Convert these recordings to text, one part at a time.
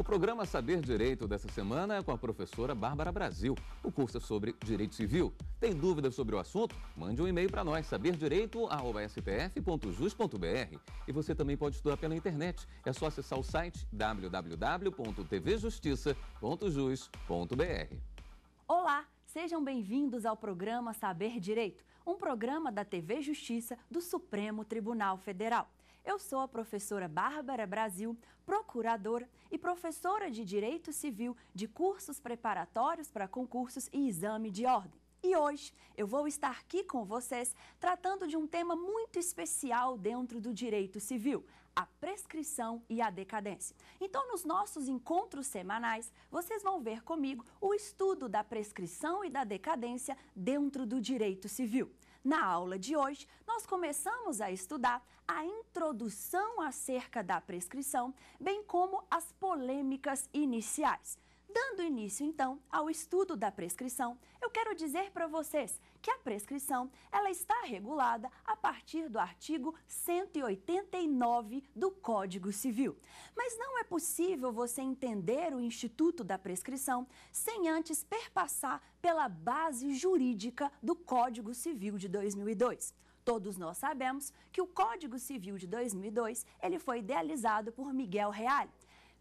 O programa Saber Direito dessa semana é com a professora Bárbara Brasil. O curso é sobre Direito Civil. Tem dúvidas sobre o assunto? Mande um e-mail para nós, saberdireito.stf.jus.br. E você também pode estudar pela internet. É só acessar o site www.tvjustiça.jus.br. Olá, sejam bem-vindos ao programa Saber Direito, um programa da TV Justiça do Supremo Tribunal Federal. Eu sou a professora Bárbara Brasil, procuradora e professora de Direito Civil de cursos preparatórios para concursos e exame de ordem. E hoje eu vou estar aqui com vocês tratando de um tema muito especial dentro do direito civil, a prescrição e a decadência. Então, nos nossos encontros semanais, vocês vão ver comigo o estudo da prescrição e da decadência dentro do direito civil. Na aula de hoje, nós começamos a estudar a introdução acerca da prescrição, bem como as polêmicas iniciais. Dando início, então, ao estudo da prescrição, eu quero dizer para vocês que a prescrição ela está regulada a partir do artigo 189 do Código Civil. Mas não é possível você entender o instituto da prescrição sem antes perpassar pela base jurídica do Código Civil de 2002. Todos nós sabemos que o Código Civil de 2002 ele foi idealizado por Miguel Reale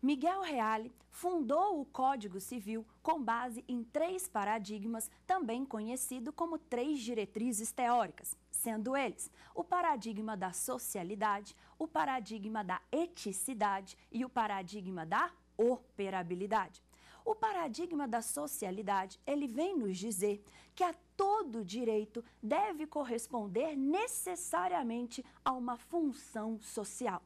Miguel Reale fundou o Código Civil com base em três paradigmas, também conhecido como três diretrizes teóricas, sendo eles o paradigma da socialidade, o paradigma da eticidade e o paradigma da operabilidade. O paradigma da socialidade, ele vem nos dizer que a todo direito deve corresponder necessariamente a uma função social.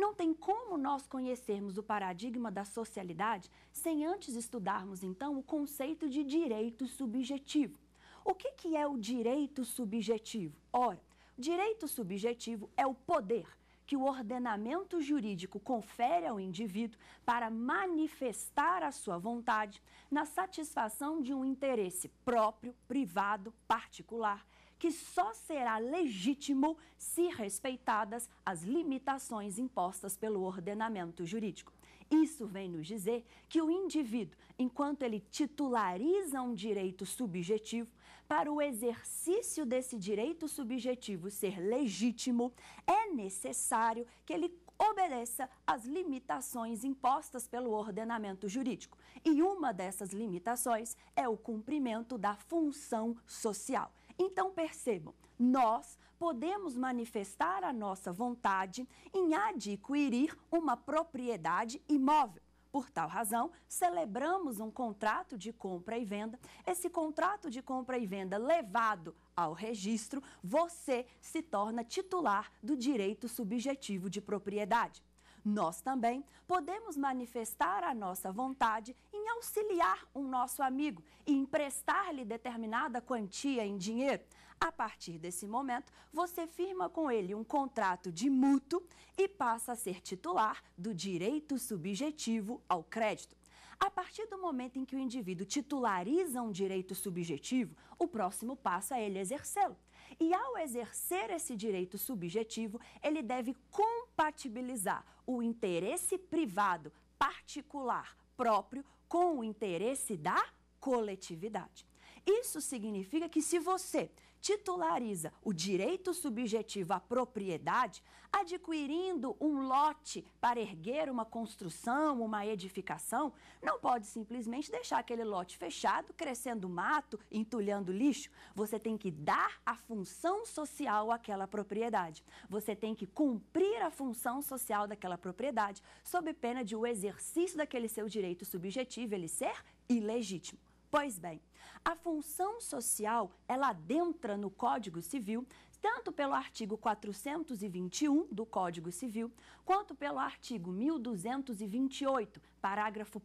Não tem como nós conhecermos o paradigma da socialidade sem antes estudarmos, então, o conceito de direito subjetivo. O que, que é o direito subjetivo? Ora, direito subjetivo é o poder que o ordenamento jurídico confere ao indivíduo para manifestar a sua vontade na satisfação de um interesse próprio, privado, particular, que só será legítimo se respeitadas as limitações impostas pelo ordenamento jurídico. Isso vem nos dizer que o indivíduo, enquanto ele titulariza um direito subjetivo, para o exercício desse direito subjetivo ser legítimo, é necessário que ele obedeça às limitações impostas pelo ordenamento jurídico. E uma dessas limitações é o cumprimento da função social. Então percebam, nós podemos manifestar a nossa vontade em adquirir uma propriedade imóvel. Por tal razão, celebramos um contrato de compra e venda. Esse contrato de compra e venda levado ao registro, você se torna titular do direito subjetivo de propriedade. Nós também podemos manifestar a nossa vontade em auxiliar um nosso amigo e emprestar-lhe determinada quantia em dinheiro. A partir desse momento, você firma com ele um contrato de mútuo e passa a ser titular do direito subjetivo ao crédito. A partir do momento em que o indivíduo titulariza um direito subjetivo, o próximo passo é ele exercê-lo. E ao exercer esse direito subjetivo, ele deve compatibilizar o interesse privado, particular, próprio, com o interesse da coletividade. Isso significa que se você titulariza o direito subjetivo à propriedade, adquirindo um lote para erguer uma construção, uma edificação, não pode simplesmente deixar aquele lote fechado, crescendo mato, entulhando lixo. Você tem que dar a função social àquela propriedade. Você tem que cumprir a função social daquela propriedade, sob pena de o exercício daquele seu direito subjetivo ele ser ilegítimo. Pois bem, a função social, ela adentra no Código Civil, tanto pelo artigo 421 do Código Civil, quanto pelo artigo 1228, parágrafo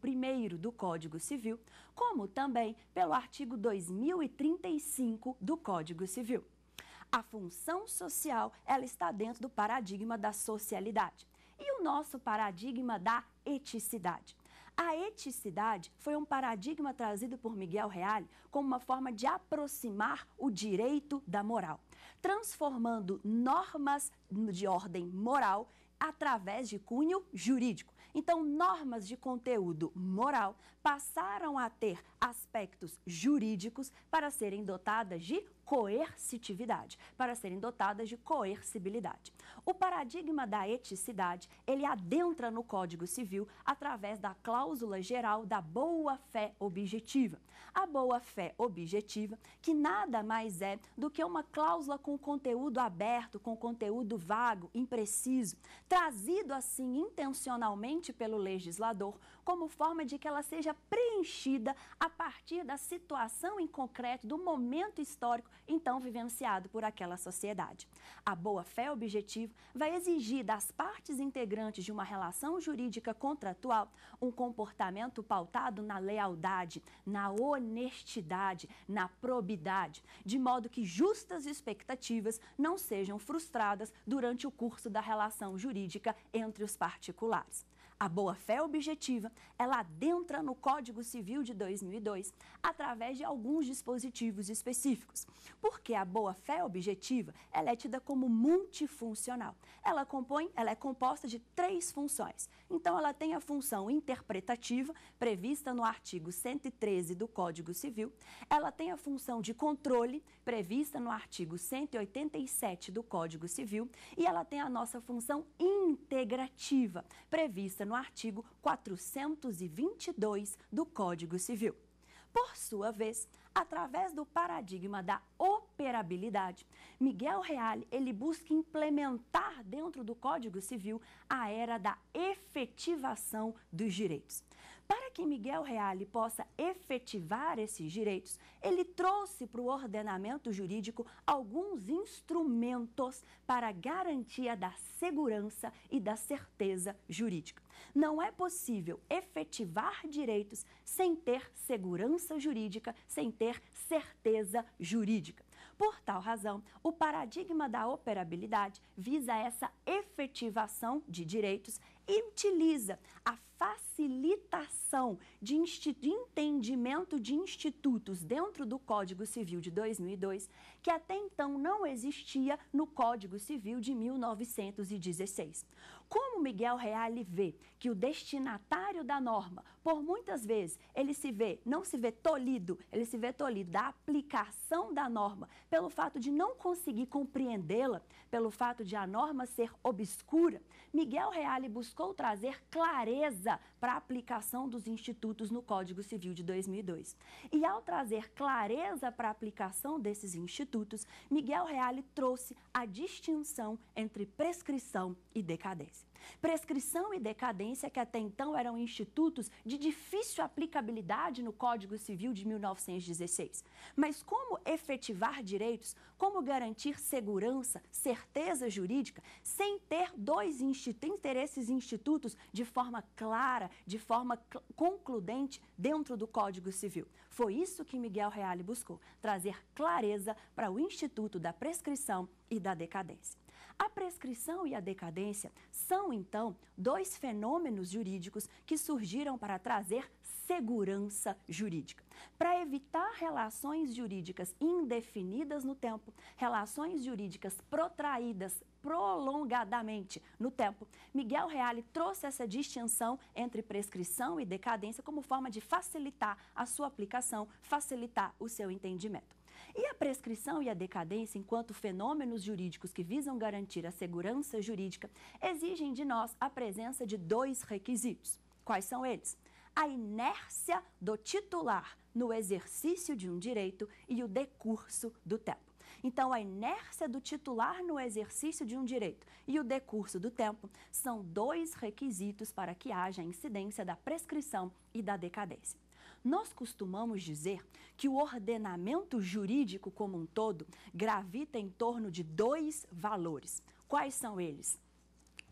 1 do Código Civil, como também pelo artigo 2035 do Código Civil. A função social, ela está dentro do paradigma da socialidade e o nosso paradigma da eticidade. A eticidade foi um paradigma trazido por Miguel Reale como uma forma de aproximar o direito da moral, transformando normas de ordem moral através de cunho jurídico. Então, normas de conteúdo moral passaram a ter aspectos jurídicos para serem dotadas de coercitividade, para serem dotadas de coercibilidade. O paradigma da eticidade, ele adentra no Código Civil através da cláusula geral da boa-fé objetiva. A boa-fé objetiva, que nada mais é do que uma cláusula com conteúdo aberto, com conteúdo vago, impreciso, trazido assim intencionalmente pelo legislador como forma de que ela seja preenchida a partir da situação em concreto, do momento histórico então vivenciado por aquela sociedade. A boa-fé objetivo vai exigir das partes integrantes de uma relação jurídica contratual um comportamento pautado na lealdade, na honestidade, na probidade, de modo que justas expectativas não sejam frustradas durante o curso da relação jurídica entre os particulares. A boa-fé objetiva, ela adentra no Código Civil de 2002 através de alguns dispositivos específicos, porque a boa-fé objetiva, ela é tida como multifuncional. Ela compõe, ela é composta de três funções. Então ela tem a função interpretativa prevista no artigo 113 do Código Civil, ela tem a função de controle prevista no artigo 187 do Código Civil e ela tem a nossa função integrativa prevista no no artigo 422 do Código Civil. Por sua vez, através do paradigma da operabilidade, Miguel Reale ele busca implementar dentro do Código Civil a era da efetivação dos direitos. Para que Miguel Reale possa efetivar esses direitos, ele trouxe para o ordenamento jurídico alguns instrumentos para garantia da segurança e da certeza jurídica. Não é possível efetivar direitos sem ter segurança jurídica, sem ter certeza jurídica. Por tal razão, o paradigma da operabilidade visa essa efetivação de direitos e utiliza a facilitação de, de entendimento de institutos dentro do Código Civil de 2002, que até então não existia no Código Civil de 1916. Como Miguel Reale vê que o destinatário da norma, por muitas vezes, ele se vê, não se vê tolhido, ele se vê tolhido da aplicação da norma, pelo fato de não conseguir compreendê-la, pelo fato de a norma ser obscura, Miguel Reale buscou trazer clareza para a aplicação dos institutos no Código Civil de 2002. E ao trazer clareza para a aplicação desses institutos, Miguel Reale trouxe a distinção entre prescrição e decadência. Prescrição e decadência, que até então eram institutos de difícil aplicabilidade no Código Civil de 1916. Mas como efetivar direitos, como garantir segurança, certeza jurídica, sem ter dois interesses institutos de forma clara, de forma concludente dentro do Código Civil? Foi isso que Miguel Reale buscou, trazer clareza para o Instituto da Prescrição e da Decadência. A prescrição e a decadência são, então, dois fenômenos jurídicos que surgiram para trazer segurança jurídica. Para evitar relações jurídicas indefinidas no tempo, relações jurídicas protraídas prolongadamente no tempo, Miguel Reale trouxe essa distinção entre prescrição e decadência como forma de facilitar a sua aplicação, facilitar o seu entendimento. E a prescrição e a decadência, enquanto fenômenos jurídicos que visam garantir a segurança jurídica, exigem de nós a presença de dois requisitos. Quais são eles? A inércia do titular no exercício de um direito e o decurso do tempo. Então, a inércia do titular no exercício de um direito e o decurso do tempo são dois requisitos para que haja incidência da prescrição e da decadência. Nós costumamos dizer que o ordenamento jurídico como um todo gravita em torno de dois valores. Quais são eles?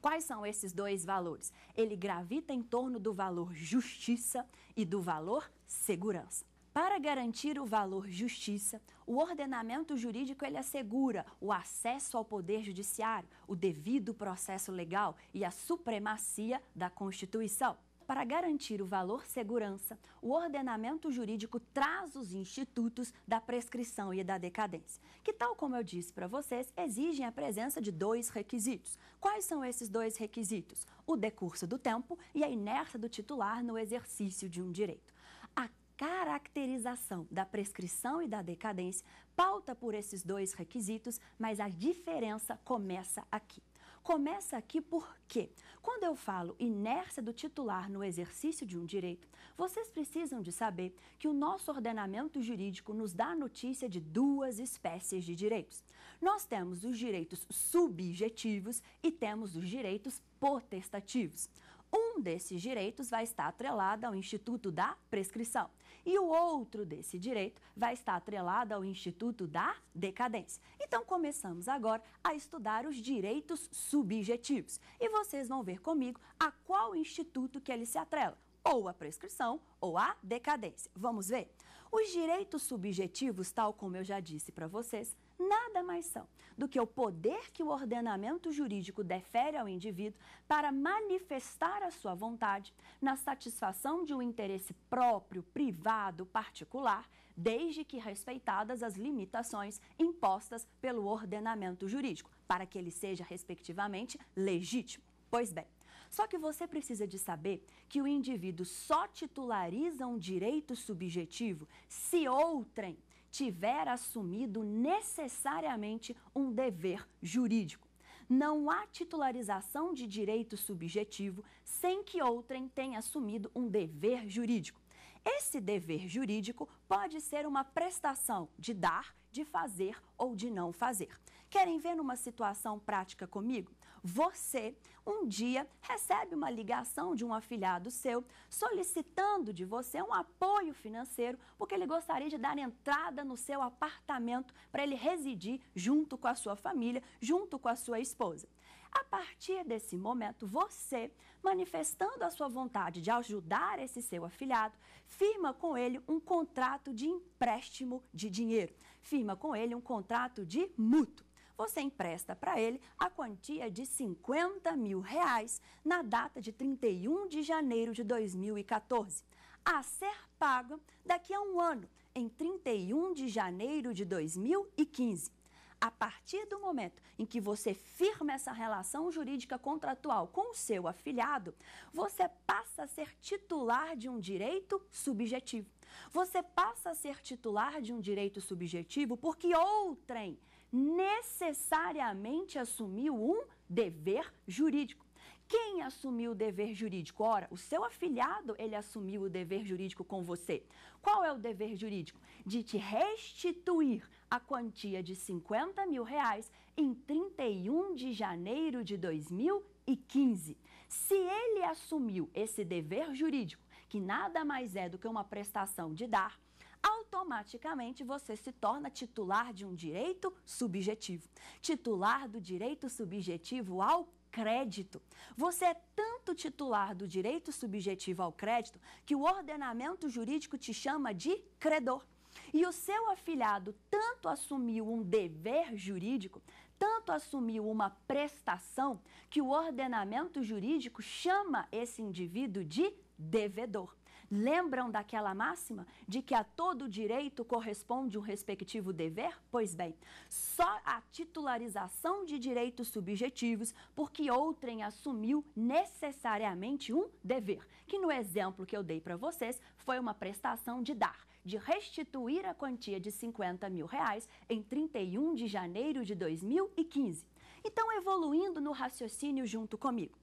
Quais são esses dois valores? Ele gravita em torno do valor justiça e do valor segurança. Para garantir o valor justiça, o ordenamento jurídico ele assegura o acesso ao poder judiciário, o devido processo legal e a supremacia da Constituição. Para garantir o valor segurança, o ordenamento jurídico traz os institutos da prescrição e da decadência, que, tal como eu disse para vocês, exigem a presença de dois requisitos. Quais são esses dois requisitos? O decurso do tempo e a inércia do titular no exercício de um direito. A caracterização da prescrição e da decadência pauta por esses dois requisitos, mas a diferença começa aqui. Começa aqui porque, quando eu falo inércia do titular no exercício de um direito, vocês precisam de saber que o nosso ordenamento jurídico nos dá notícia de duas espécies de direitos. Nós temos os direitos subjetivos e temos os direitos potestativos. Um desses direitos vai estar atrelado ao Instituto da Prescrição e o outro desse direito vai estar atrelado ao Instituto da Decadência. Então, começamos agora a estudar os direitos subjetivos e vocês vão ver comigo a qual instituto que ele se atrela, ou a prescrição ou a decadência. Vamos ver? Os direitos subjetivos, tal como eu já disse para vocês, nada mais são do que o poder que o ordenamento jurídico defere ao indivíduo para manifestar a sua vontade na satisfação de um interesse próprio, privado, particular, desde que respeitadas as limitações impostas pelo ordenamento jurídico, para que ele seja, respectivamente, legítimo. Pois bem, só que você precisa de saber que o indivíduo só titulariza um direito subjetivo se outrem tiver assumido necessariamente um dever jurídico. Não há titularização de direito subjetivo sem que outrem tenha assumido um dever jurídico. Esse dever jurídico pode ser uma prestação de dar, de fazer ou de não fazer. Querem ver numa situação prática comigo? Você um dia recebe uma ligação de um afiliado seu solicitando de você um apoio financeiro porque ele gostaria de dar entrada no seu apartamento para ele residir junto com a sua família, junto com a sua esposa. A partir desse momento, você, manifestando a sua vontade de ajudar esse seu afilhado, firma com ele um contrato de empréstimo de dinheiro, firma com ele um contrato de mútuo você empresta para ele a quantia de 50 mil reais na data de 31 de janeiro de 2014, a ser paga daqui a um ano, em 31 de janeiro de 2015. A partir do momento em que você firma essa relação jurídica contratual com o seu afiliado, você passa a ser titular de um direito subjetivo. Você passa a ser titular de um direito subjetivo porque outrem necessariamente assumiu um dever jurídico. Quem assumiu o dever jurídico? Ora, o seu afilhado, ele assumiu o dever jurídico com você. Qual é o dever jurídico? De te restituir a quantia de 50 mil reais em 31 de janeiro de 2015. Se ele assumiu esse dever jurídico, que nada mais é do que uma prestação de dar, automaticamente você se torna titular de um direito subjetivo. Titular do direito subjetivo ao crédito. Você é tanto titular do direito subjetivo ao crédito que o ordenamento jurídico te chama de credor. E o seu afilhado tanto assumiu um dever jurídico, tanto assumiu uma prestação, que o ordenamento jurídico chama esse indivíduo de devedor. Lembram daquela máxima de que a todo direito corresponde um respectivo dever? Pois bem, só a titularização de direitos subjetivos porque outrem assumiu necessariamente um dever, que no exemplo que eu dei para vocês foi uma prestação de dar, de restituir a quantia de 50 mil reais em 31 de janeiro de 2015. Então, evoluindo no raciocínio junto comigo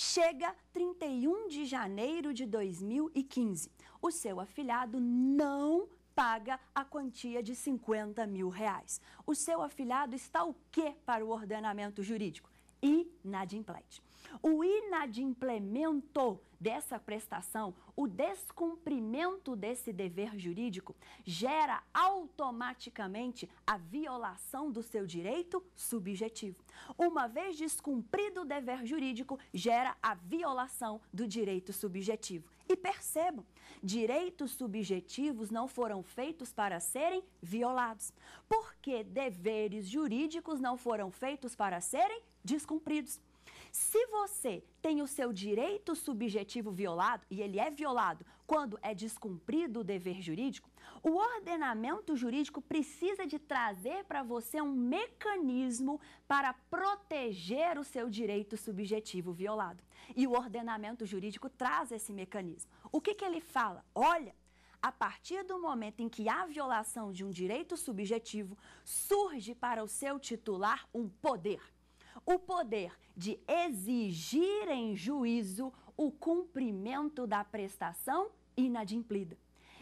chega 31 de janeiro de 2015. O seu afilhado não paga a quantia de 50 mil reais. O seu afilhado está o quê para o ordenamento jurídico? Inadimplente. O inadimplemento dessa prestação, o descumprimento desse dever jurídico, gera automaticamente a violação do seu direito subjetivo. Uma vez descumprido o dever jurídico, gera a violação do direito subjetivo. E percebam, direitos subjetivos não foram feitos para serem violados, porque deveres jurídicos não foram feitos para serem descumpridos. Se você tem o seu direito subjetivo violado, e ele é violado quando é descumprido o dever jurídico, o ordenamento jurídico precisa de trazer para você um mecanismo para proteger o seu direito subjetivo violado. E o ordenamento jurídico traz esse mecanismo. O que, que ele fala? Olha, a partir do momento em que há violação de um direito subjetivo, surge para o seu titular um poder o poder de exigir em juízo o cumprimento da prestação inadimplida.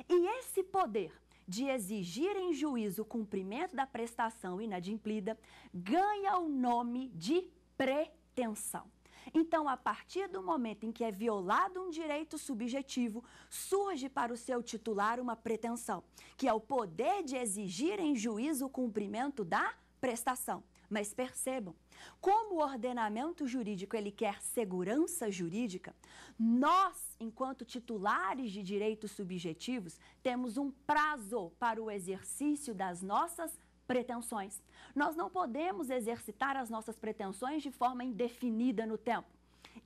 E esse poder de exigir em juízo o cumprimento da prestação inadimplida ganha o nome de pretensão. Então, a partir do momento em que é violado um direito subjetivo, surge para o seu titular uma pretensão, que é o poder de exigir em juízo o cumprimento da prestação. Mas percebam, como o ordenamento jurídico ele quer segurança jurídica, nós, enquanto titulares de direitos subjetivos, temos um prazo para o exercício das nossas pretensões. Nós não podemos exercitar as nossas pretensões de forma indefinida no tempo.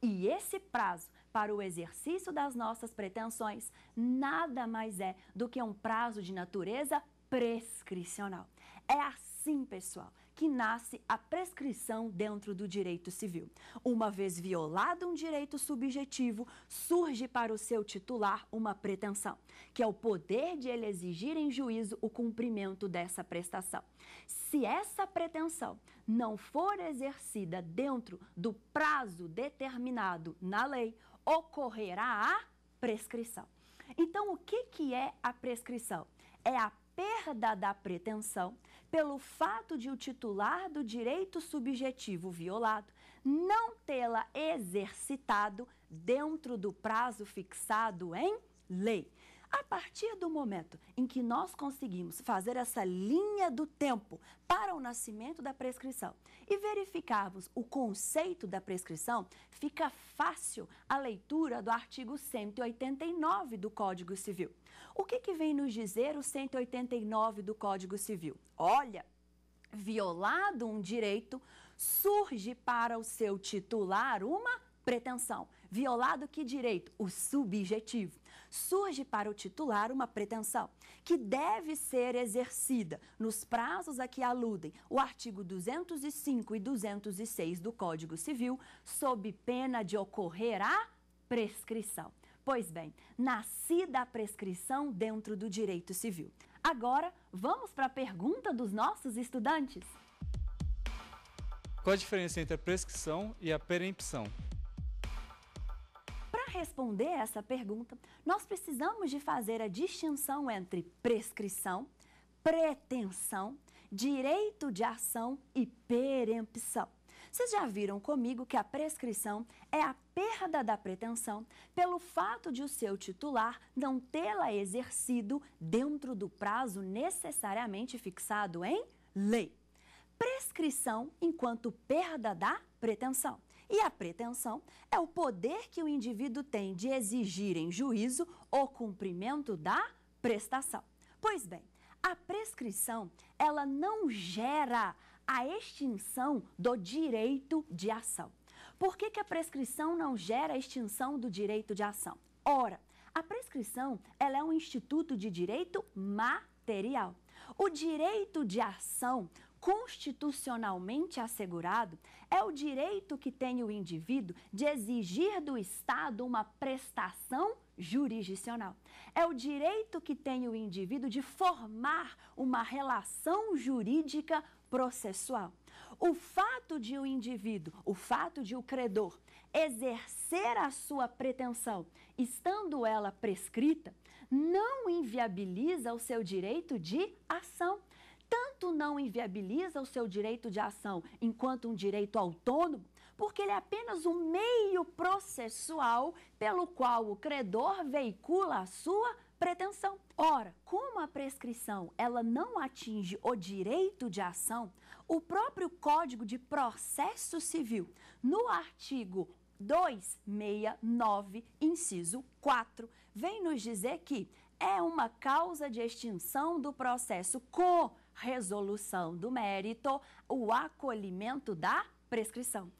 E esse prazo para o exercício das nossas pretensões nada mais é do que um prazo de natureza prescricional. É assim, pessoal, que nasce a prescrição dentro do direito civil. Uma vez violado um direito subjetivo, surge para o seu titular uma pretensão, que é o poder de ele exigir em juízo o cumprimento dessa prestação. Se essa pretensão não for exercida dentro do prazo determinado na lei, ocorrerá a prescrição. Então, o que, que é a prescrição? É a perda da pretensão pelo fato de o titular do direito subjetivo violado não tê-la exercitado dentro do prazo fixado em lei. A partir do momento em que nós conseguimos fazer essa linha do tempo para o nascimento da prescrição e verificarmos o conceito da prescrição, fica fácil a leitura do artigo 189 do Código Civil. O que, que vem nos dizer o 189 do Código Civil? Olha, violado um direito, surge para o seu titular uma pretensão. Violado que direito? O subjetivo surge para o titular uma pretensão que deve ser exercida nos prazos a que aludem o artigo 205 e 206 do Código Civil, sob pena de ocorrer a prescrição. Pois bem, nascida a prescrição dentro do direito civil. Agora, vamos para a pergunta dos nossos estudantes. Qual a diferença entre a prescrição e a perempção? responder essa pergunta, nós precisamos de fazer a distinção entre prescrição, pretensão, direito de ação e perempção. Vocês já viram comigo que a prescrição é a perda da pretensão pelo fato de o seu titular não tê-la exercido dentro do prazo necessariamente fixado em lei. Prescrição enquanto perda da pretensão. E a pretensão é o poder que o indivíduo tem de exigir em juízo o cumprimento da prestação. Pois bem, a prescrição, ela não gera a extinção do direito de ação. Por que, que a prescrição não gera a extinção do direito de ação? Ora, a prescrição ela é um instituto de direito material. O direito de ação constitucionalmente assegurado é o direito que tem o indivíduo de exigir do Estado uma prestação jurisdicional. É o direito que tem o indivíduo de formar uma relação jurídica processual. O fato de o indivíduo, o fato de o credor exercer a sua pretensão, estando ela prescrita, não inviabiliza o seu direito de ação tanto não inviabiliza o seu direito de ação enquanto um direito autônomo, porque ele é apenas um meio processual pelo qual o credor veicula a sua pretensão. Ora, como a prescrição ela não atinge o direito de ação, o próprio Código de Processo Civil, no artigo 269, inciso 4, vem nos dizer que é uma causa de extinção do processo com resolução do mérito, o acolhimento da prescrição.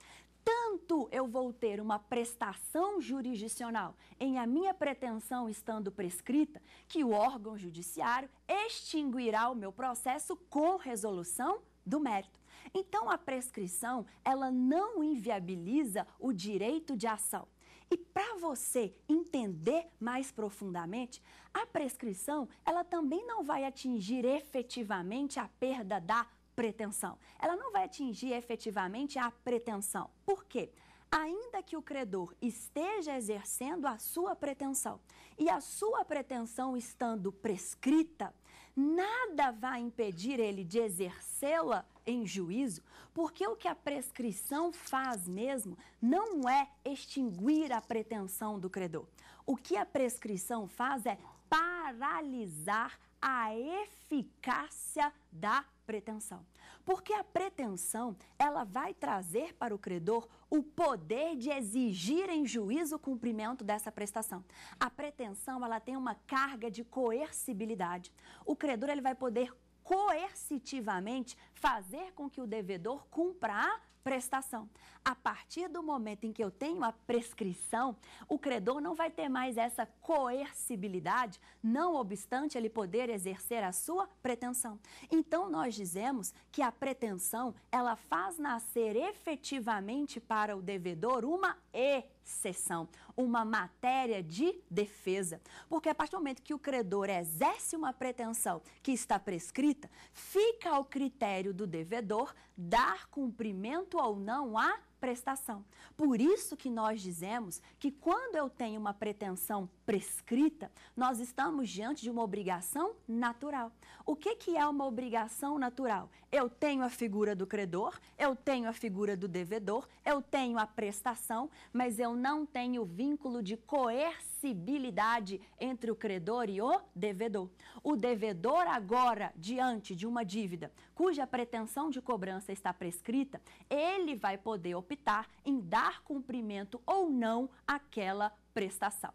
Tanto eu vou ter uma prestação jurisdicional em a minha pretensão estando prescrita, que o órgão judiciário extinguirá o meu processo com resolução do mérito. Então a prescrição, ela não inviabiliza o direito de ação. E para você entender mais profundamente, a prescrição, ela também não vai atingir efetivamente a perda da pretensão. Ela não vai atingir efetivamente a pretensão. Por quê? ainda que o credor esteja exercendo a sua pretensão e a sua pretensão estando prescrita, nada vai impedir ele de exercê-la em juízo, porque o que a prescrição faz mesmo não é extinguir a pretensão do credor. O que a prescrição faz é paralisar a eficácia da pretensão. Porque a pretensão, ela vai trazer para o credor o poder de exigir em juízo o cumprimento dessa prestação. A pretensão, ela tem uma carga de coercibilidade. O credor, ele vai poder coercitivamente fazer com que o devedor cumpra a prestação. A partir do momento em que eu tenho a prescrição, o credor não vai ter mais essa coercibilidade, não obstante ele poder exercer a sua pretensão. Então nós dizemos que a pretensão, ela faz nascer efetivamente para o devedor uma e sessão, uma matéria de defesa. Porque a partir do momento que o credor exerce uma pretensão que está prescrita, fica ao critério do devedor dar cumprimento ou não à prestação. Por isso que nós dizemos que quando eu tenho uma pretensão prescrita, nós estamos diante de uma obrigação natural. O que, que é uma obrigação natural? Eu tenho a figura do credor, eu tenho a figura do devedor, eu tenho a prestação, mas eu não tenho vínculo de coerção sensibilidade entre o credor e o devedor. O devedor, agora, diante de uma dívida cuja pretensão de cobrança está prescrita, ele vai poder optar em dar cumprimento ou não àquela prestação.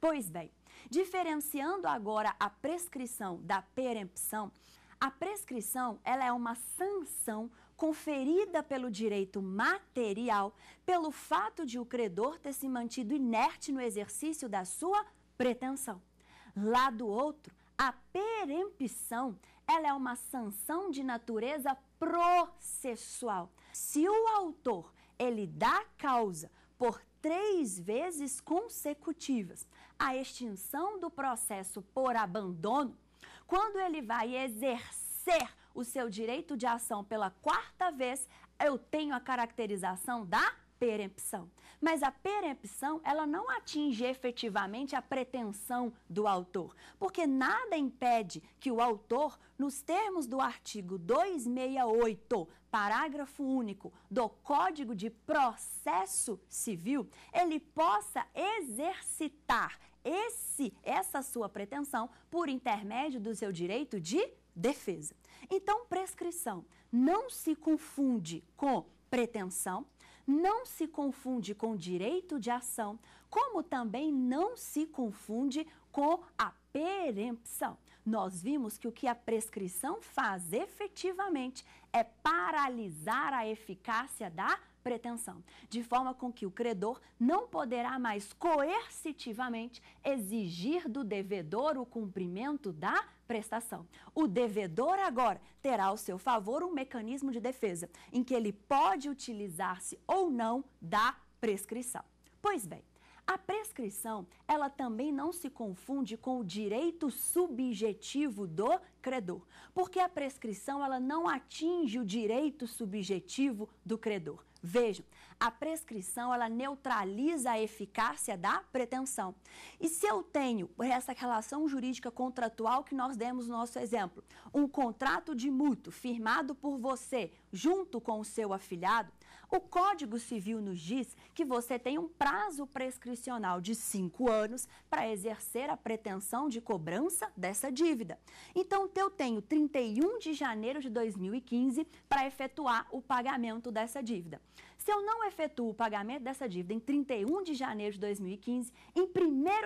Pois bem, diferenciando agora a prescrição da perempção, a prescrição ela é uma sanção conferida pelo direito material, pelo fato de o credor ter se mantido inerte no exercício da sua pretensão. Lá do outro, a perempção ela é uma sanção de natureza processual. Se o autor ele dá causa por três vezes consecutivas à extinção do processo por abandono, quando ele vai exercer o seu direito de ação pela quarta vez, eu tenho a caracterização da perempção. Mas a perempção, ela não atinge efetivamente a pretensão do autor, porque nada impede que o autor, nos termos do artigo 268, parágrafo único do Código de Processo Civil, ele possa exercitar esse essa sua pretensão por intermédio do seu direito de defesa. Então, prescrição não se confunde com pretensão, não se confunde com direito de ação, como também não se confunde com a perempção. Nós vimos que o que a prescrição faz efetivamente é paralisar a eficácia da pretensão, de forma com que o credor não poderá mais coercitivamente exigir do devedor o cumprimento da prestação. O devedor agora terá ao seu favor um mecanismo de defesa em que ele pode utilizar-se ou não da prescrição. Pois bem, a prescrição, ela também não se confunde com o direito subjetivo do credor, porque a prescrição ela não atinge o direito subjetivo do credor. Vejam, a prescrição ela neutraliza a eficácia da pretensão. E se eu tenho essa relação jurídica contratual que nós demos no nosso exemplo, um contrato de mútuo firmado por você junto com o seu afilhado, o Código Civil nos diz que você tem um prazo prescricional de cinco anos para exercer a pretensão de cobrança dessa dívida. Então, eu tenho 31 de janeiro de 2015 para efetuar o pagamento dessa dívida. Se eu não efetuo o pagamento dessa dívida em 31 de janeiro de 2015, em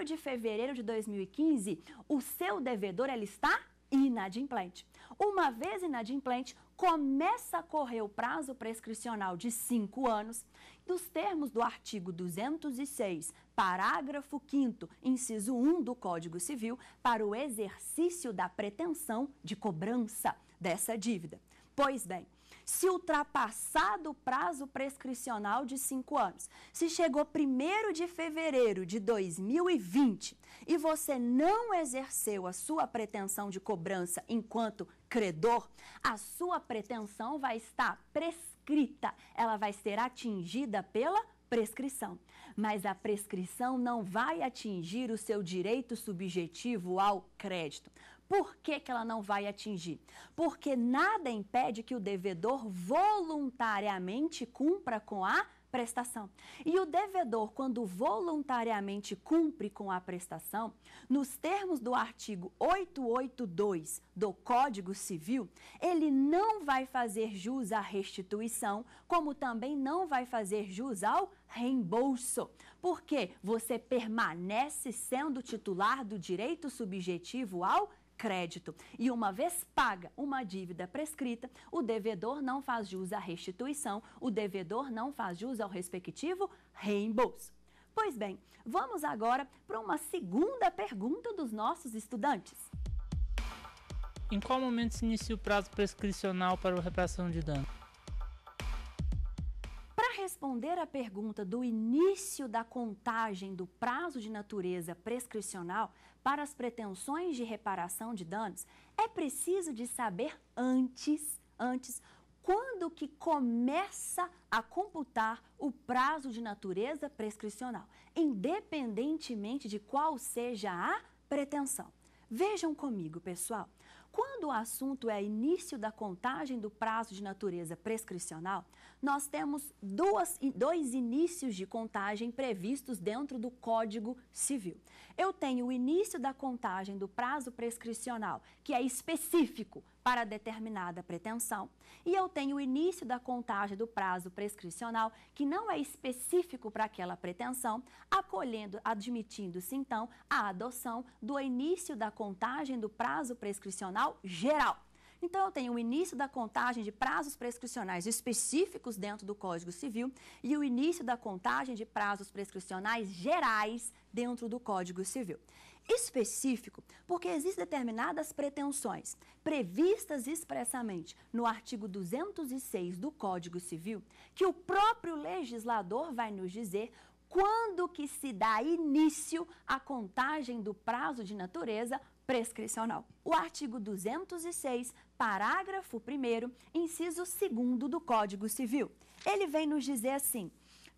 1 de fevereiro de 2015, o seu devedor ele está inadimplente. Uma vez inadimplente, começa a correr o prazo prescricional de cinco anos dos termos do artigo 206, parágrafo 5º, inciso 1 do Código Civil, para o exercício da pretensão de cobrança dessa dívida. Pois bem, se ultrapassado o prazo prescricional de cinco anos, se chegou 1 de fevereiro de 2020 e você não exerceu a sua pretensão de cobrança enquanto credor, a sua pretensão vai estar prescrita, ela vai ser atingida pela prescrição. Mas a prescrição não vai atingir o seu direito subjetivo ao crédito. Por que, que ela não vai atingir? Porque nada impede que o devedor voluntariamente cumpra com a prestação. E o devedor, quando voluntariamente cumpre com a prestação, nos termos do artigo 882 do Código Civil, ele não vai fazer jus à restituição, como também não vai fazer jus ao reembolso, porque você permanece sendo titular do direito subjetivo ao crédito. E uma vez paga uma dívida prescrita, o devedor não faz jus à restituição, o devedor não faz jus ao respectivo reembolso. Pois bem, vamos agora para uma segunda pergunta dos nossos estudantes. Em qual momento se inicia o prazo prescricional para a reparação de danos? responder à pergunta do início da contagem do prazo de natureza prescricional para as pretensões de reparação de danos, é preciso de saber antes, antes quando que começa a computar o prazo de natureza prescricional, independentemente de qual seja a pretensão. Vejam comigo, pessoal. Quando o assunto é início da contagem do prazo de natureza prescricional, nós temos duas, dois inícios de contagem previstos dentro do Código Civil. Eu tenho o início da contagem do prazo prescricional, que é específico para determinada pretensão. E eu tenho o início da contagem do prazo prescricional, que não é específico para aquela pretensão, acolhendo, admitindo-se então a adoção do início da contagem do prazo prescricional geral. Então, eu tenho o início da contagem de prazos prescricionais específicos dentro do Código Civil e o início da contagem de prazos prescricionais gerais dentro do Código Civil específico, porque existem determinadas pretensões previstas expressamente no artigo 206 do Código Civil, que o próprio legislador vai nos dizer quando que se dá início à contagem do prazo de natureza prescricional. O artigo 206, parágrafo 1 inciso 2 do Código Civil. Ele vem nos dizer assim: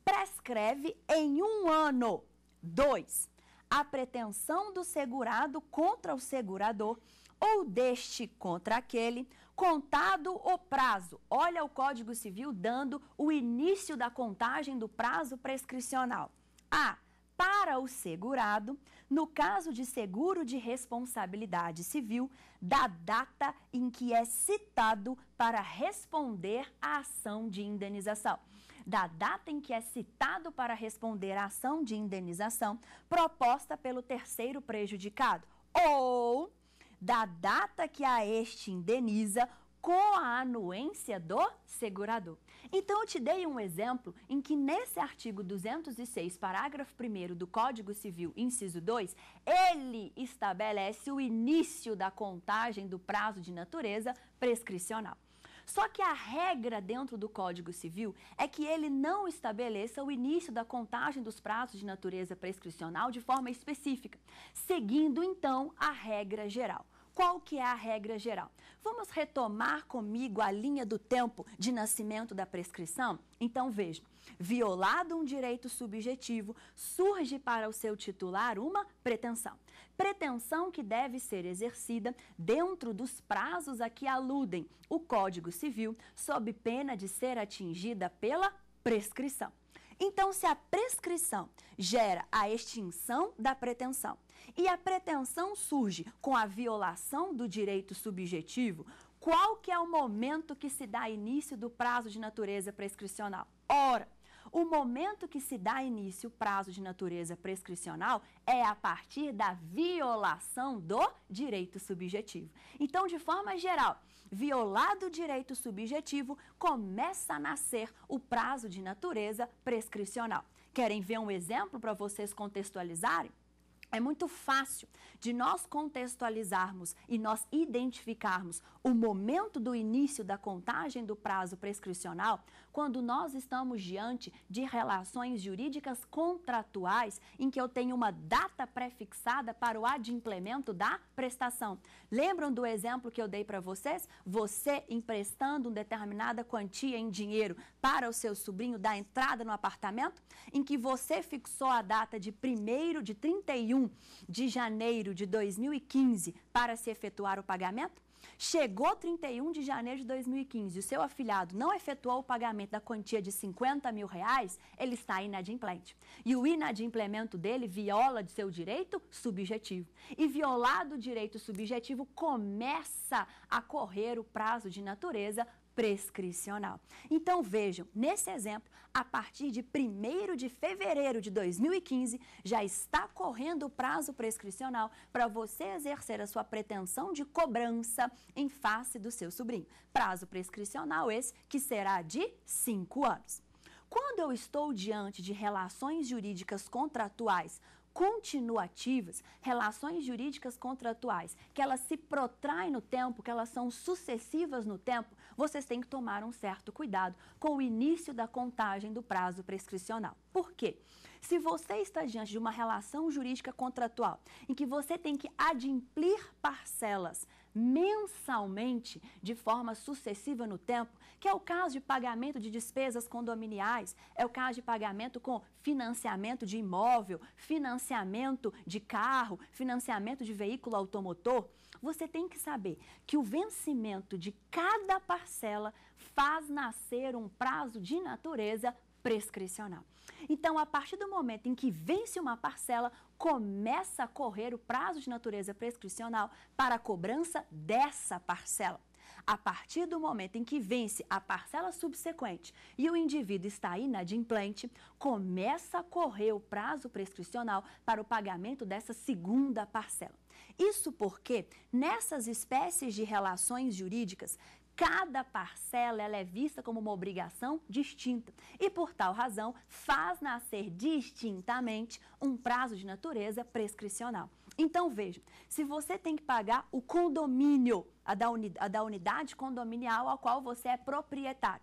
prescreve em um ano. dois a pretensão do segurado contra o segurador ou deste contra aquele, contado o prazo. Olha o Código Civil dando o início da contagem do prazo prescricional. A. Para o segurado, no caso de seguro de responsabilidade civil, da data em que é citado para responder à ação de indenização da data em que é citado para responder à ação de indenização proposta pelo terceiro prejudicado ou da data que a este indeniza com a anuência do segurador. Então, eu te dei um exemplo em que, nesse artigo 206, parágrafo 1 do Código Civil, inciso 2, ele estabelece o início da contagem do prazo de natureza prescricional. Só que a regra dentro do Código Civil é que ele não estabeleça o início da contagem dos prazos de natureza prescricional de forma específica, seguindo então a regra geral. Qual que é a regra geral? Vamos retomar comigo a linha do tempo de nascimento da prescrição? Então veja, Violado um direito subjetivo, surge para o seu titular uma pretensão. Pretensão que deve ser exercida dentro dos prazos a que aludem o Código Civil, sob pena de ser atingida pela prescrição. Então, se a prescrição gera a extinção da pretensão e a pretensão surge com a violação do direito subjetivo, qual que é o momento que se dá início do prazo de natureza prescricional? Ora, o momento que se dá início o prazo de natureza prescricional é a partir da violação do direito subjetivo. Então, de forma geral, violado o direito subjetivo, começa a nascer o prazo de natureza prescricional. Querem ver um exemplo para vocês contextualizarem? É muito fácil de nós contextualizarmos e nós identificarmos o momento do início da contagem do prazo prescricional quando nós estamos diante de relações jurídicas contratuais em que eu tenho uma data prefixada para o adimplemento da prestação. Lembram do exemplo que eu dei para vocês? Você emprestando uma determinada quantia em dinheiro para o seu sobrinho da entrada no apartamento, em que você fixou a data de 1 de 31 de janeiro de 2015 para se efetuar o pagamento? Chegou 31 de janeiro de 2015 e o seu afiliado não efetuou o pagamento da quantia de 50 mil reais, ele está inadimplente. E o inadimplemento dele viola de seu direito subjetivo. E violado o direito subjetivo, começa a correr o prazo de natureza prescricional. Então vejam, nesse exemplo, a partir de 1 de fevereiro de 2015, já está correndo o prazo prescricional para você exercer a sua pretensão de cobrança em face do seu sobrinho. Prazo prescricional esse que será de 5 anos. Quando eu estou diante de relações jurídicas contratuais continuativas, relações jurídicas contratuais, que elas se protraem no tempo, que elas são sucessivas no tempo, vocês têm que tomar um certo cuidado com o início da contagem do prazo prescricional. Por quê? Se você está diante de uma relação jurídica contratual em que você tem que adimplir parcelas mensalmente, de forma sucessiva no tempo, que é o caso de pagamento de despesas condominiais, é o caso de pagamento com financiamento de imóvel, financiamento de carro, financiamento de veículo automotor. Você tem que saber que o vencimento de cada parcela faz nascer um prazo de natureza prescricional. Então, a partir do momento em que vence uma parcela, começa a correr o prazo de natureza prescricional para a cobrança dessa parcela. A partir do momento em que vence a parcela subsequente e o indivíduo está inadimplente, começa a correr o prazo prescricional para o pagamento dessa segunda parcela. Isso porque, nessas espécies de relações jurídicas, cada parcela ela é vista como uma obrigação distinta e, por tal razão, faz nascer distintamente um prazo de natureza prescricional. Então, veja, se você tem que pagar o condomínio, a da, uni, a da unidade condominial ao qual você é proprietário,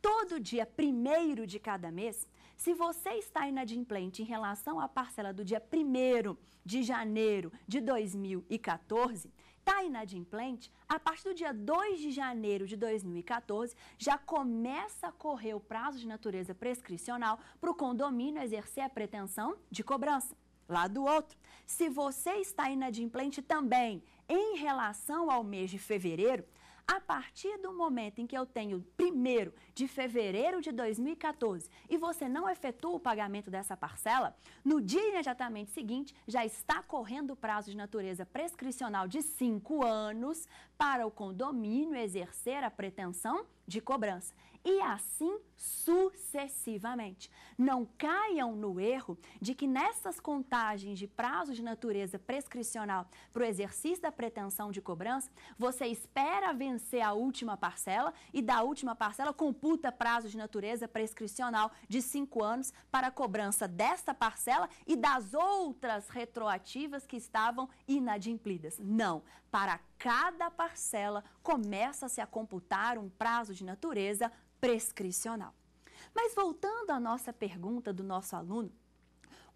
todo dia primeiro de cada mês, se você está inadimplente em relação à parcela do dia 1 de janeiro de 2014, está inadimplente, a partir do dia 2 de janeiro de 2014, já começa a correr o prazo de natureza prescricional para o condomínio exercer a pretensão de cobrança. Lá do outro, se você está inadimplente também em relação ao mês de fevereiro, a partir do momento em que eu tenho 1 de fevereiro de 2014 e você não efetua o pagamento dessa parcela, no dia imediatamente seguinte já está correndo o prazo de natureza prescricional de 5 anos para o condomínio exercer a pretensão de cobrança e assim sucessivamente. Não caiam no erro de que nessas contagens de prazo de natureza prescricional para o exercício da pretensão de cobrança, você espera vencer a última parcela e da última parcela computa prazo de natureza prescricional de cinco anos para a cobrança desta parcela e das outras retroativas que estavam inadimplidas. Não, para cada parcela começa-se a computar um prazo de natureza prescricional. Mas voltando à nossa pergunta do nosso aluno,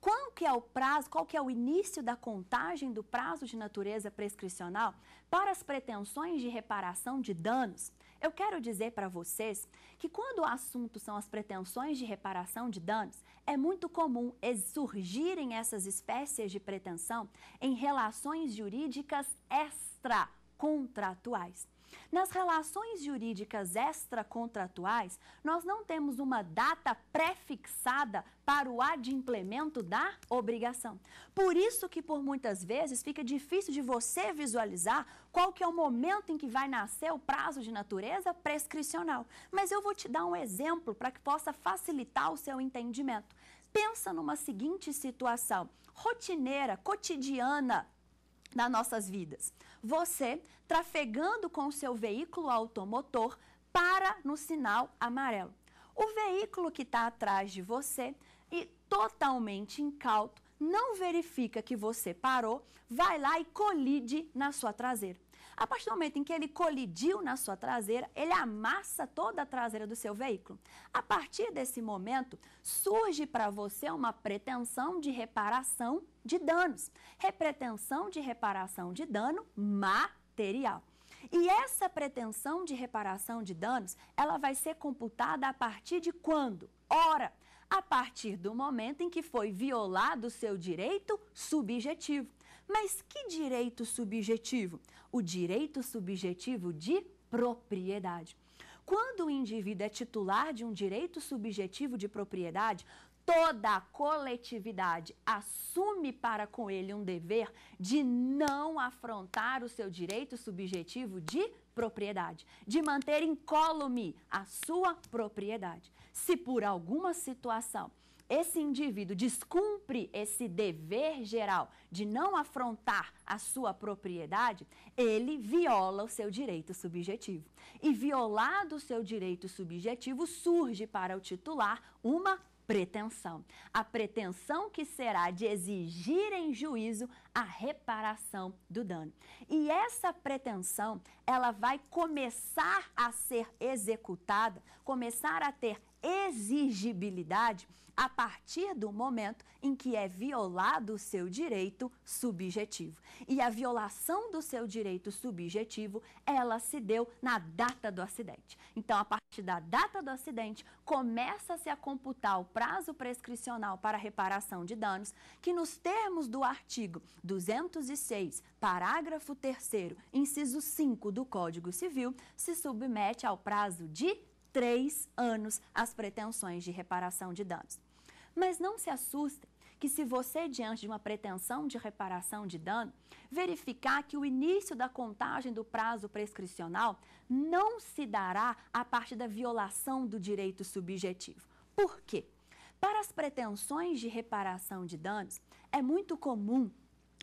qual que é o prazo, qual que é o início da contagem do prazo de natureza prescricional para as pretensões de reparação de danos? Eu quero dizer para vocês que quando o assunto são as pretensões de reparação de danos, é muito comum surgirem essas espécies de pretensão em relações jurídicas extra contratuais. Nas relações jurídicas extracontratuais, nós não temos uma data prefixada para o adimplemento da obrigação. Por isso que por muitas vezes fica difícil de você visualizar qual que é o momento em que vai nascer o prazo de natureza prescricional. Mas eu vou te dar um exemplo para que possa facilitar o seu entendimento. Pensa numa seguinte situação rotineira, cotidiana nas nossas vidas. Você trafegando com o seu veículo automotor para no sinal amarelo. O veículo que está atrás de você e totalmente incauto não verifica que você parou, vai lá e colide na sua traseira. A partir do momento em que ele colidiu na sua traseira, ele amassa toda a traseira do seu veículo. A partir desse momento, surge para você uma pretensão de reparação de danos. Repretensão de reparação de dano material. E essa pretensão de reparação de danos, ela vai ser computada a partir de quando? Ora, a partir do momento em que foi violado o seu direito subjetivo. Mas que direito subjetivo? O direito subjetivo de propriedade. Quando o indivíduo é titular de um direito subjetivo de propriedade, toda a coletividade assume para com ele um dever de não afrontar o seu direito subjetivo de propriedade, de manter incólume a sua propriedade. Se por alguma situação esse indivíduo descumpre esse dever geral de não afrontar a sua propriedade, ele viola o seu direito subjetivo. E violado o seu direito subjetivo, surge para o titular uma pretensão. A pretensão que será de exigir em juízo a reparação do dano. E essa pretensão, ela vai começar a ser executada, começar a ter exigibilidade a partir do momento em que é violado o seu direito subjetivo. E a violação do seu direito subjetivo, ela se deu na data do acidente. Então, a partir da data do acidente, começa-se a computar o prazo prescricional para reparação de danos, que nos termos do artigo 206, parágrafo 3, inciso 5 do Código Civil, se submete ao prazo de três anos as pretensões de reparação de danos. Mas não se assustem que se você, diante de uma pretensão de reparação de dano, verificar que o início da contagem do prazo prescricional não se dará a partir da violação do direito subjetivo. Por quê? Para as pretensões de reparação de danos, é muito comum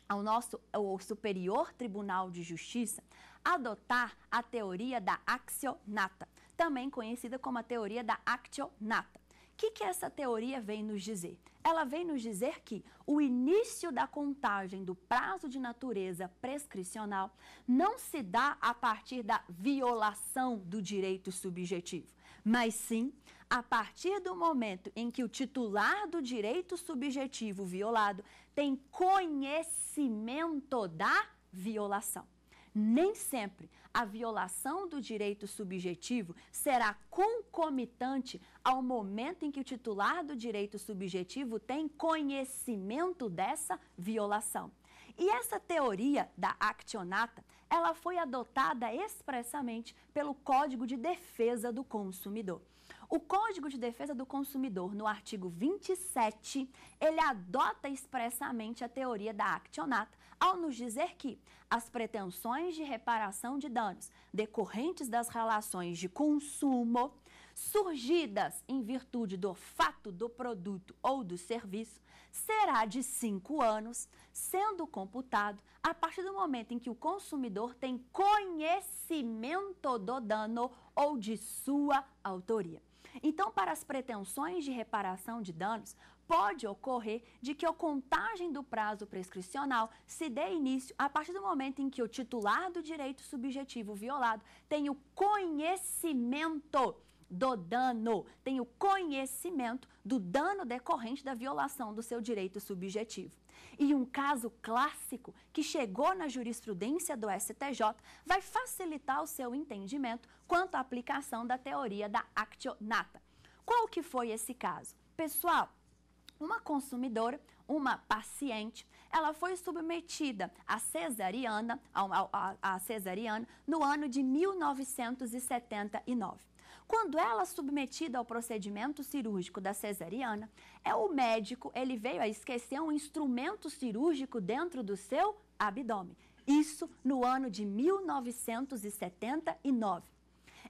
ao nosso ao Superior Tribunal de Justiça adotar a teoria da axionata, também conhecida como a teoria da actionata. O que, que essa teoria vem nos dizer? Ela vem nos dizer que o início da contagem do prazo de natureza prescricional não se dá a partir da violação do direito subjetivo, mas sim a partir do momento em que o titular do direito subjetivo violado tem conhecimento da violação. Nem sempre a violação do direito subjetivo será concomitante ao momento em que o titular do direito subjetivo tem conhecimento dessa violação. E essa teoria da actionata, ela foi adotada expressamente pelo Código de Defesa do Consumidor. O Código de Defesa do Consumidor, no artigo 27, ele adota expressamente a teoria da Actionata ao nos dizer que as pretensões de reparação de danos decorrentes das relações de consumo surgidas em virtude do fato do produto ou do serviço, será de cinco anos, sendo computado a partir do momento em que o consumidor tem conhecimento do dano ou de sua autoria. Então, para as pretensões de reparação de danos, pode ocorrer de que a contagem do prazo prescricional se dê início a partir do momento em que o titular do direito subjetivo violado tenha o conhecimento do dano, tem o conhecimento do dano decorrente da violação do seu direito subjetivo. E um caso clássico que chegou na jurisprudência do STJ vai facilitar o seu entendimento quanto à aplicação da teoria da actio nata. Qual que foi esse caso? Pessoal, uma consumidora, uma paciente, ela foi submetida à cesariana, cesariana no ano de 1979. Quando ela é submetida ao procedimento cirúrgico da cesariana, é o médico, ele veio a esquecer um instrumento cirúrgico dentro do seu abdômen. Isso no ano de 1979.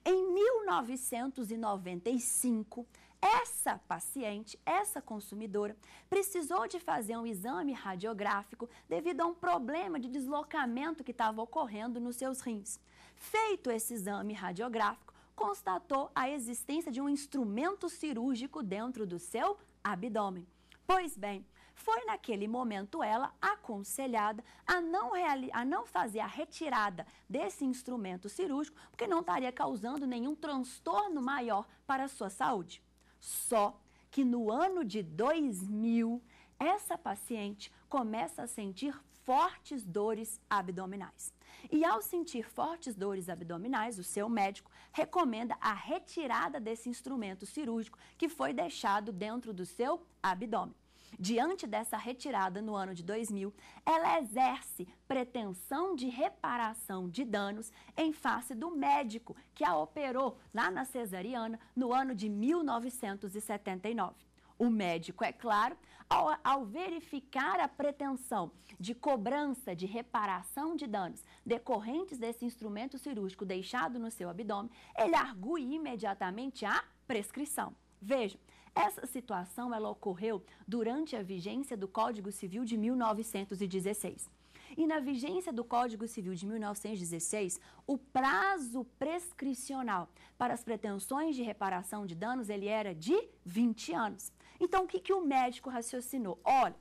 Em 1995, essa paciente, essa consumidora, precisou de fazer um exame radiográfico devido a um problema de deslocamento que estava ocorrendo nos seus rins. Feito esse exame radiográfico, constatou a existência de um instrumento cirúrgico dentro do seu abdômen. Pois bem, foi naquele momento ela aconselhada a não, a não fazer a retirada desse instrumento cirúrgico, porque não estaria causando nenhum transtorno maior para a sua saúde. Só que no ano de 2000, essa paciente começa a sentir fortes dores abdominais. E ao sentir fortes dores abdominais, o seu médico recomenda a retirada desse instrumento cirúrgico que foi deixado dentro do seu abdômen. Diante dessa retirada no ano de 2000, ela exerce pretensão de reparação de danos em face do médico que a operou lá na cesariana no ano de 1979. O médico, é claro, ao, ao verificar a pretensão de cobrança de reparação de danos decorrentes desse instrumento cirúrgico deixado no seu abdômen, ele argue imediatamente a prescrição. Vejam, essa situação ela ocorreu durante a vigência do Código Civil de 1916. E na vigência do Código Civil de 1916, o prazo prescricional para as pretensões de reparação de danos ele era de 20 anos. Então, o que, que o médico raciocinou? Olha,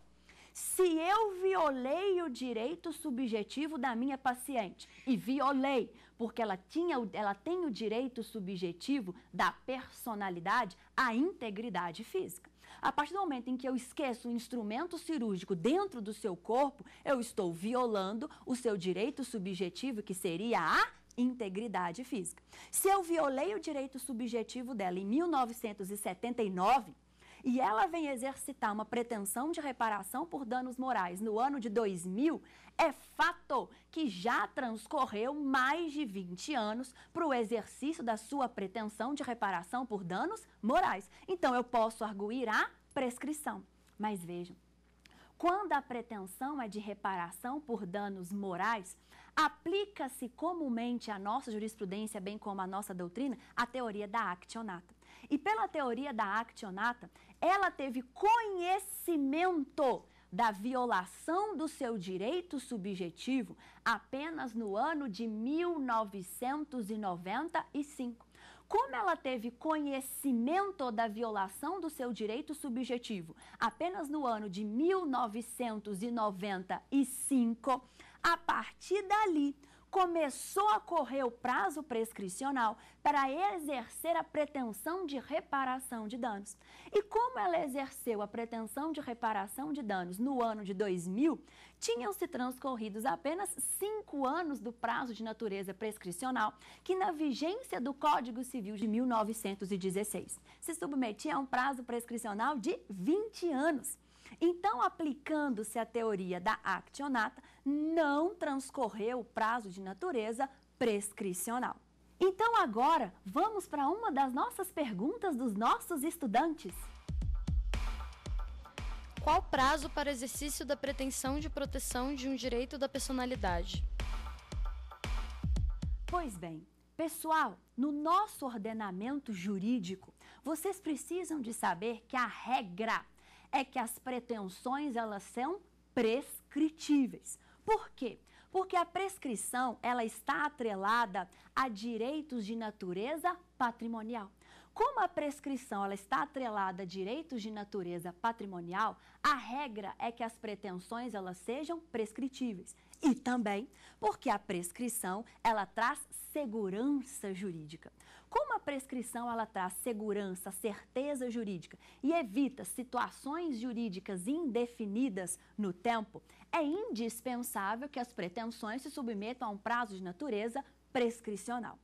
se eu violei o direito subjetivo da minha paciente, e violei, porque ela, tinha, ela tem o direito subjetivo da personalidade à integridade física. A partir do momento em que eu esqueço o instrumento cirúrgico dentro do seu corpo, eu estou violando o seu direito subjetivo, que seria a integridade física. Se eu violei o direito subjetivo dela em 1979, e ela vem exercitar uma pretensão de reparação por danos morais no ano de 2000, é fato que já transcorreu mais de 20 anos para o exercício da sua pretensão de reparação por danos morais. Então, eu posso arguir a prescrição. Mas vejam, quando a pretensão é de reparação por danos morais, aplica-se comumente à nossa jurisprudência, bem como à nossa doutrina, a teoria da actionata. E pela teoria da actionata, ela teve conhecimento da violação do seu direito subjetivo apenas no ano de 1995. Como ela teve conhecimento da violação do seu direito subjetivo apenas no ano de 1995, a partir dali, começou a correr o prazo prescricional para exercer a pretensão de reparação de danos. E como ela exerceu a pretensão de reparação de danos no ano de 2000, tinham-se transcorridos apenas cinco anos do prazo de natureza prescricional, que na vigência do Código Civil de 1916 se submetia a um prazo prescricional de 20 anos. Então, aplicando-se a teoria da actionata, não transcorreu o prazo de natureza prescricional. Então agora, vamos para uma das nossas perguntas dos nossos estudantes. Qual o prazo para exercício da pretensão de proteção de um direito da personalidade? Pois bem, pessoal, no nosso ordenamento jurídico, vocês precisam de saber que a regra é que as pretensões elas são prescritíveis. Por quê? Porque a prescrição ela está atrelada a direitos de natureza patrimonial. Como a prescrição ela está atrelada a direitos de natureza patrimonial, a regra é que as pretensões elas sejam prescritíveis. E também porque a prescrição ela traz segurança jurídica. Como a prescrição ela traz segurança, certeza jurídica e evita situações jurídicas indefinidas no tempo, é indispensável que as pretensões se submetam a um prazo de natureza prescricional.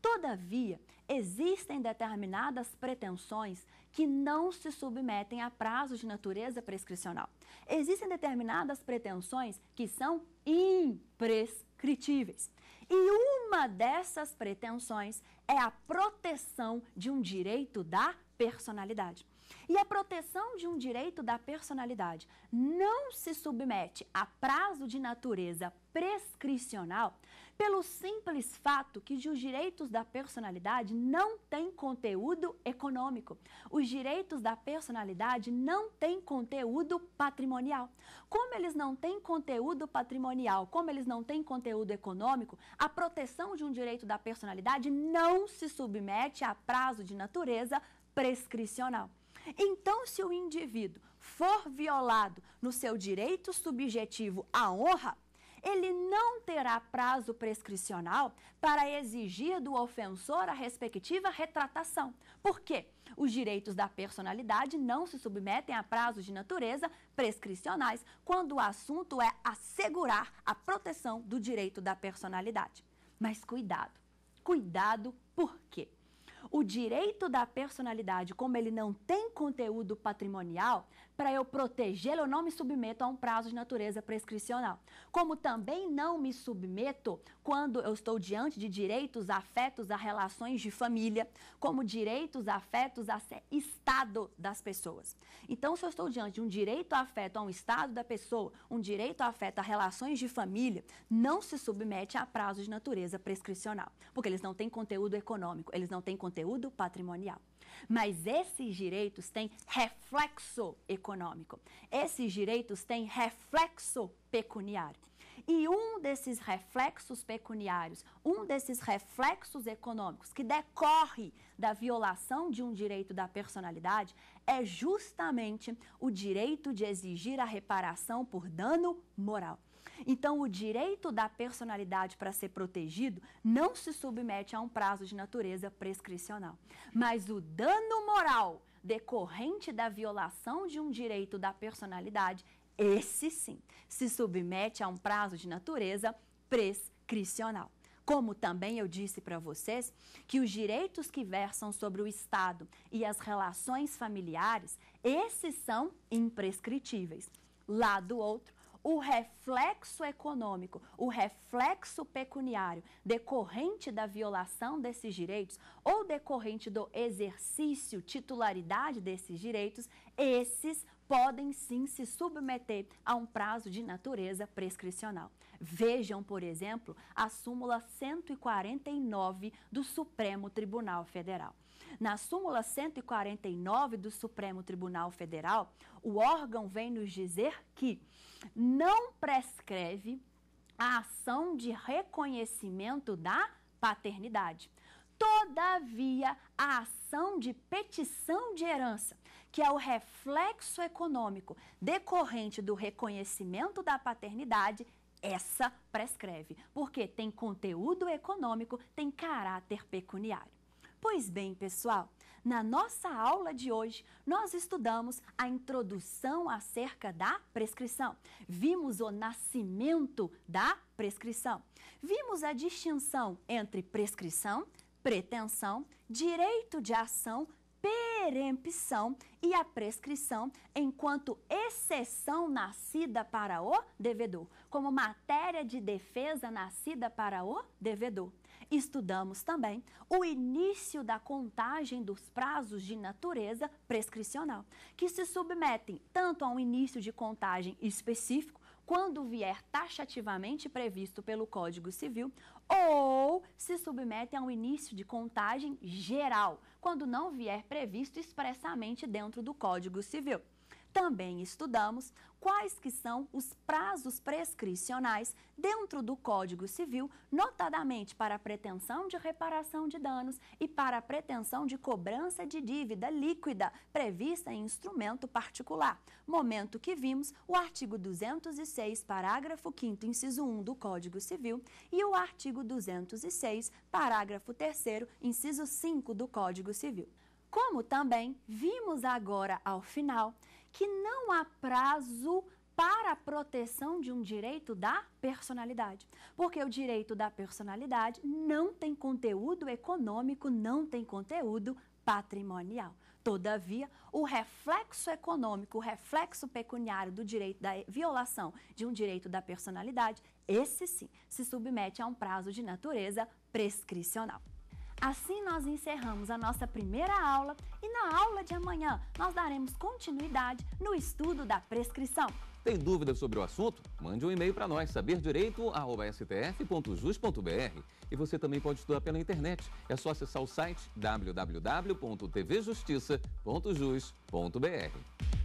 Todavia, existem determinadas pretensões que não se submetem a prazos de natureza prescricional. Existem determinadas pretensões que são imprescritíveis. E uma dessas pretensões é a proteção de um direito da personalidade. E a proteção de um direito da personalidade não se submete a prazo de natureza prescricional pelo simples fato que os direitos da personalidade não têm conteúdo econômico. Os direitos da personalidade não têm conteúdo patrimonial. Como eles não têm conteúdo patrimonial, como eles não têm conteúdo econômico, a proteção de um direito da personalidade não se submete a prazo de natureza prescricional. Então, se o indivíduo for violado no seu direito subjetivo à honra, ele não terá prazo prescricional para exigir do ofensor a respectiva retratação. Por quê? Os direitos da personalidade não se submetem a prazos de natureza prescricionais quando o assunto é assegurar a proteção do direito da personalidade. Mas cuidado, cuidado por quê? O direito da personalidade, como ele não tem conteúdo patrimonial, para eu protegê-lo, eu não me submeto a um prazo de natureza prescricional. Como também não me submeto quando eu estou diante de direitos afetos a relações de família, como direitos afetos a estado das pessoas. Então, se eu estou diante de um direito afeto a um estado da pessoa, um direito afeto a relações de família, não se submete a prazos de natureza prescricional, porque eles não têm conteúdo econômico, eles não têm conteúdo patrimonial mas esses direitos têm reflexo econômico. Esses direitos têm reflexo pecuniário. E um desses reflexos pecuniários, um desses reflexos econômicos que decorre da violação de um direito da personalidade é justamente o direito de exigir a reparação por dano moral. Então, o direito da personalidade para ser protegido não se submete a um prazo de natureza prescricional, mas o dano moral decorrente da violação de um direito da personalidade, esse sim, se submete a um prazo de natureza prescricional. Como também eu disse para vocês que os direitos que versam sobre o Estado e as relações familiares, esses são imprescritíveis. Lá do outro, o reflexo econômico, o reflexo pecuniário decorrente da violação desses direitos ou decorrente do exercício, titularidade desses direitos, esses podem sim se submeter a um prazo de natureza prescricional. Vejam, por exemplo, a súmula 149 do Supremo Tribunal Federal. Na súmula 149 do Supremo Tribunal Federal, o órgão vem nos dizer que não prescreve a ação de reconhecimento da paternidade. Todavia, a ação de petição de herança que é o reflexo econômico decorrente do reconhecimento da paternidade, essa prescreve, porque tem conteúdo econômico, tem caráter pecuniário. Pois bem, pessoal, na nossa aula de hoje, nós estudamos a introdução acerca da prescrição. Vimos o nascimento da prescrição. Vimos a distinção entre prescrição, pretensão, direito de ação perempção e a prescrição enquanto exceção nascida para o devedor, como matéria de defesa nascida para o devedor. Estudamos também o início da contagem dos prazos de natureza prescricional, que se submetem tanto a um início de contagem específico quando vier taxativamente previsto pelo Código Civil, ou se submete a um início de contagem geral, quando não vier previsto expressamente dentro do Código Civil. Também estudamos quais que são os prazos prescricionais dentro do Código Civil, notadamente para a pretensão de reparação de danos e para a pretensão de cobrança de dívida líquida prevista em instrumento particular. Momento que vimos o artigo 206, parágrafo 5º, inciso 1 do Código Civil e o artigo 206, parágrafo 3º, inciso 5 do Código Civil. Como também vimos agora ao final, que não há prazo para a proteção de um direito da personalidade. Porque o direito da personalidade não tem conteúdo econômico, não tem conteúdo patrimonial. Todavia, o reflexo econômico, o reflexo pecuniário do direito da violação de um direito da personalidade, esse sim se submete a um prazo de natureza prescricional. Assim nós encerramos a nossa primeira aula e na aula de amanhã nós daremos continuidade no estudo da prescrição. Tem dúvidas sobre o assunto? Mande um e-mail para nós, saberdireito.stf.jus.br. E você também pode estudar pela internet. É só acessar o site www.tvjustiça.jus.br.